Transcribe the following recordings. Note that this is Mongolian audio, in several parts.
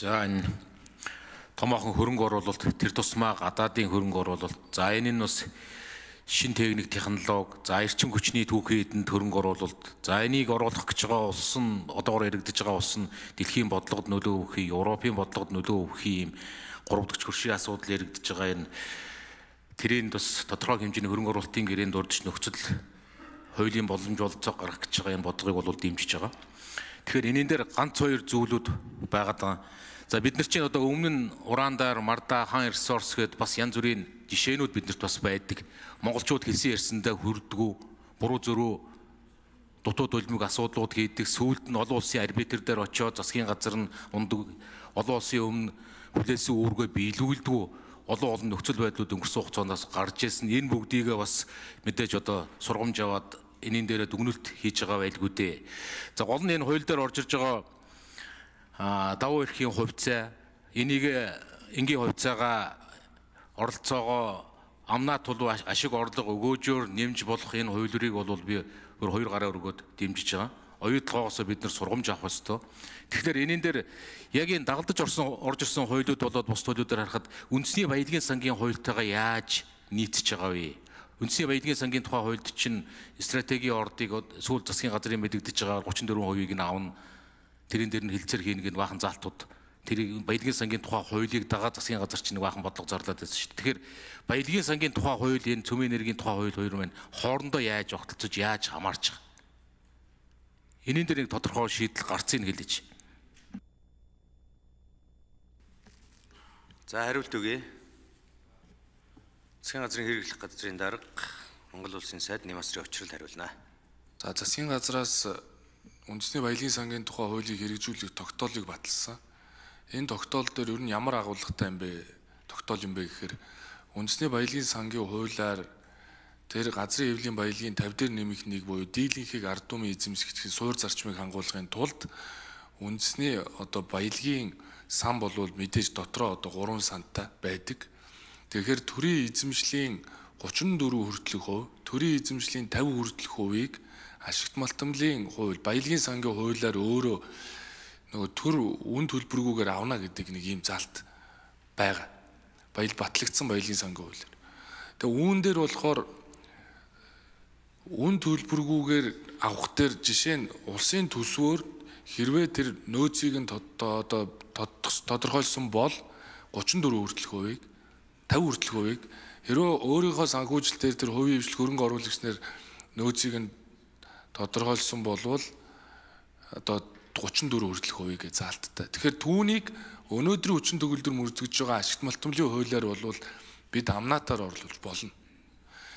За энэ томоохон хөрөнгө оруулалт, тэр тусмаа гадаадын хөрөнгө оруулалт. За энэ нь бас шин техник технологи, за эрчим хүчний түүхий эдэнд хөрөнгө оруулалт. За энийг оруулах гэж байгаа улс нь одоогоор яригдж байгаа улс нь дэлхийн бодлогод нөлөө өгөхий, Европын бодлогод нөлөө өгөхий юм гуравдагч хөршийн асуудал яригдж байгаа энэ тэрэнд бас тодорхой хэмжээний хөрөнгө оруулалтын гэрээнд урдж нөхцөл хуулийн боломж болцоо гаргах гэж байгаа энэ бодлогыг бол дэмжиж байгаа. Тэгэхээр энээн дээр ганц хоёр зүйлүүд байгаад байгаа. За бид нар чинь одоо өмнө нь ураандар, мардаа, хаан ресурс гэд бас янз бүрийн жишээнүүд биднэрт бас байдаг. Монголчууд хэлсэн ярьсандаа хүрдгүү, буруу зөрүү дутуу дулмиг асуудлууд хийдэг. Сүүлд нь олон улсын арбитр дээр очиод засгийн газар нь ундаг олон улсын өмнө хүлээсэн үүргээ биелүүлдэг олон олон нөхцөл байдлууд өнгөрсөн хугацаанд гарч ирсэн энэ бүгдийг бас мэдээж одоо сургамж аваад энийн дээр дүгнэлт хийж байгаа байлгүй дээ. За гол нь энэ хууль дээр орж ирж байгаа давуу эрхийн хувьцаа энийг энгийн хувьцаагаа оролцоогоо амнаа тулуу ашиг орлого өгөөжөөр нэмж болох энэ хувилбарыг бол би өөр хоёр гараа өргөд дэмжиж байгаа. Оюутгоогоос бид нар сургамж авах ёстой. Тэгэхээр энийн дээр яг энэ дагалдаж орсон орж ирсэн хуйлууд болоод бус хуйлуудаар харахад үндэсний баялагын сангийн хуйлтайгаа яаж нийцж байгаа вэ? Үндсний баялагын сангийн тухай хуульд чинь стратегийн ордыг сүүл засгийн газрын мэдэгдэж байгаа 34%-ийг нь авна. Тэрэн дээр нь хилцэр хийнэ гэн бахан залтууд тэр баялагын сангийн тухай хуулийг дагаа засгийн газар чинь бахан бодлого зарлаад байсан шүү дээ. Тэгэхээр баялагын сангийн тухай хууль энэ цөмийн энергийн тухай хууль хоёр маань хоорондоо яаж огтлцож яаж хамаарч байгаа. Энийн дээр нэг тодорхой шийдэл гарцыг хэлээч. За хариулт өгье. Засгийн газрын хэрэглэх газрын дарга Монгол улсын сайд нэм асрын очрол хариулна. За засгийн газраас үндэсний баялагын сангийн тухай хуулийг хэрэгжүүлэх тогтоолыг баталсан. Энэ тогтоол дээр ер нь ямар агуулгатай юм бэ? Тогтоол юм бэ гэхээр үндэсний баялагын сангийн хуулиар тэр газрын эвлийн баялагын 50 дээр нэмэх нэг буюу дийлэнхийг ард түмэн эзэмсэгчийн суур зарчмыг хангуулахын тулд үндэсний одоо баялагын сан болвол мэдээж дотроо одоо 3 санттай байдаг. Тэгэхээр төрийн эзэмшлийн 34 хүртэлх хувь, төрийн эзэмшлийн 50 хүртэлх хувийг ашигт малтмлын хууль, баялагын сангийн хуулиар өөрөө нөгөө төр үн төлбөргүйгээр авна гэдэг нэг ийм залт байгаа. Баял батлагдсан баялагын сангийн хуулиар. Тэгээ үүн дээр болохоор үн төлбөргүйгээр авах дээр жишээ нь улсын төсвөөр хэрвээ тэр нөөцийг нь одоо тодорхойлсон бол 34 хүртэлх хувийг 50 хүртэл хувийг хэрвээ өөрийнхөө санхүүжилт дээр тэр хувийн хвшил хөрөнгө оруулагчнаар нөөцийг нь тодорхойлсон болвол одоо 34 хүртэл хувийг заалттай. Тэгэхээр түүнийг өнөөдрийн хүчин төгөлдөр мөрдөгдөж байгаа ашигт малтмлын хуулиар болвол бид амнаатаар орлуулж болно.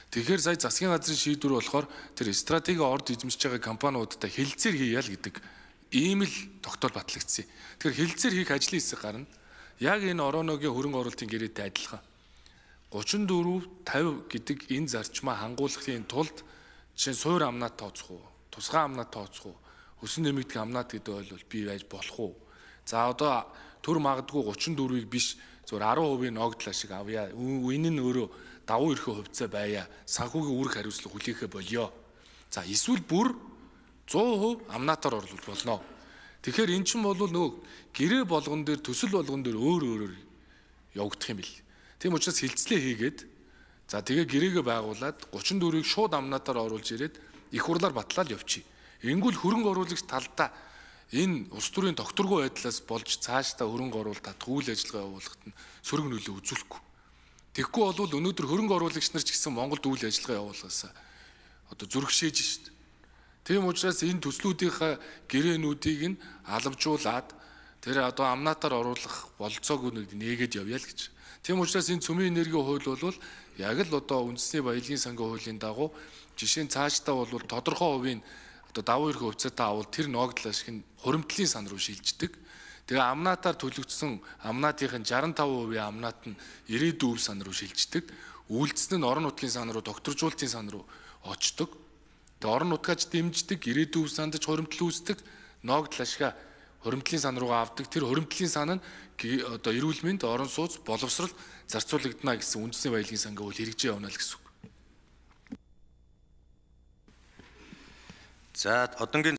Тэгэхээр сая засгийн газрын шийдвэр болохоор тэр стратеги орд эзэмшиж байгаа компаниудтай хилцээр хийя л гэдэг ийм л тогтоол батлагдсан. Тэгэхээр хилцээр хийх ажлын хэсэг гарна. Яг энэ орооногийн хөрөнгө оруулалтын гэрээтэй адилхан. 34 50 гэдэг энэ зарчмаа хангуулахын тулд жишээ нь суур амнаад тооцох уу, тусгай амнаад тооцох уу, өсөн нэмэгдэх амнаад гэдэг ойлвол бий байж болох уу? За одоо төр магадгүй 34-ийг биш зөвөр 10% ногдлаа шиг авъя. Энэ нь өөрөө давуу эрхээ хувьцаа байя. Санхүүгийн үүрэг хариуцлага хүлээхэ болёо. За эсвэл бүр 100% амнаатаар орлуулж болно. Тэгэхээр эн чинь бол нөгөө гэрээ болгон дээр төсөл болгон дээр өөр өөрөөр явагдах юм бэл. Тийм учраас хилцлээ хийгээд за тэгээ гэрээгээ байгуулад 34-ийг шууд амнаатаар оруулж ирээд их хурлаар батлаад явчих. Энгүүл хөрөнгө оруулагч талдаа энэ улс төрийн докторгүй байдлаас болж цаашдаа хөрөнгө оруулалт татах үйл ажиллагаа явуулахад нь сөрөг нөлөө үзүүлэхгүй. Тэгэхгүй бол өнөөдөр хөрөнгө оруулагч нар ч гэсэн Монголд үйл ажиллагаа явуулгаасаа одоо зөрөгшөөж шít. Тийм учраас энэ төслүүдийнхаа гэрээнүүдийг нь алавжуулаад Тэр одоо амнаатаар оруулах болцоогүй нэг нээгээд явъя л гэж. Тийм учраас энэ цөмийн энерги хууль бол яг л одоо үндэсний баялагын сангийн хуулийн дагуу жишээ нь цаашдаа бол тодорхой хувийн одоо давуу эрх хөвцөтэй авал тэр ноогдлоо шиг хуримтлын сан руу шилждэг. Тэгээ амнаатаар төлөгдсөн амнаатын 65% амнаат нь 90% сан руу шилждэг. Үйлдэл нь орон нутгийн сан руу, докторжуулалтын сан руу очдог. Тэгээ орон нутгаач дэмждэг, 90% сандж хуримтл үүсдэг. Ноогдлоо шиг Хоримтлийн сан руугаа авдаг. Тэр хоримтлийн сан нь одоо эрүүл мэнд, орон сууц, боловсрол зарцуулагдана гэсэн үндэсний баялагын сангийн үйл хэрэгжиж явна л гэсэн үг. За одонгийн